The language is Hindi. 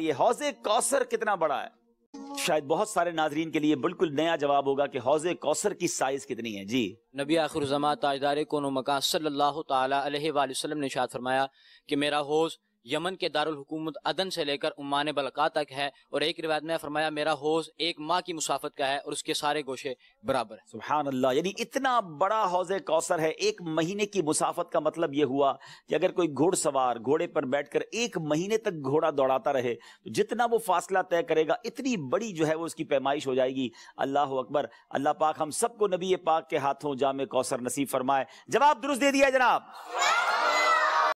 ये हौज कौसर कितना बड़ा है शायद बहुत सारे नाजरीन के लिए बिल्कुल नया जवाब होगा कि हौज कौसर की साइज कितनी है जी नबी आखिर जमा ताजदार को मका सल्लल्लाहु ने शाद फरमाया कि मेरा हौज यमन के दारकूमत अदन से लेकर उमान बलका तक है और एक रिवायत में फरमाया मेरा हौज एक माँ की मुसाफत का है और उसके सारे गोशे बराबर है अल्लाह यानी इतना बड़ा हौज कौसर है एक महीने की मुसाफत का मतलब ये हुआ कि अगर कोई घुड़सवार घोड़े पर बैठकर एक महीने तक घोड़ा दौड़ाता रहे तो जितना वो फासला तय करेगा इतनी बड़ी जो है वो उसकी पैमाइश हो जाएगी अल्लाह अकबर अल्लाह पाक हम सबको नबी पाक के हाथों जाम कौसर नसीब फरमाए जवाब दुरुस्त दे दिया जनाब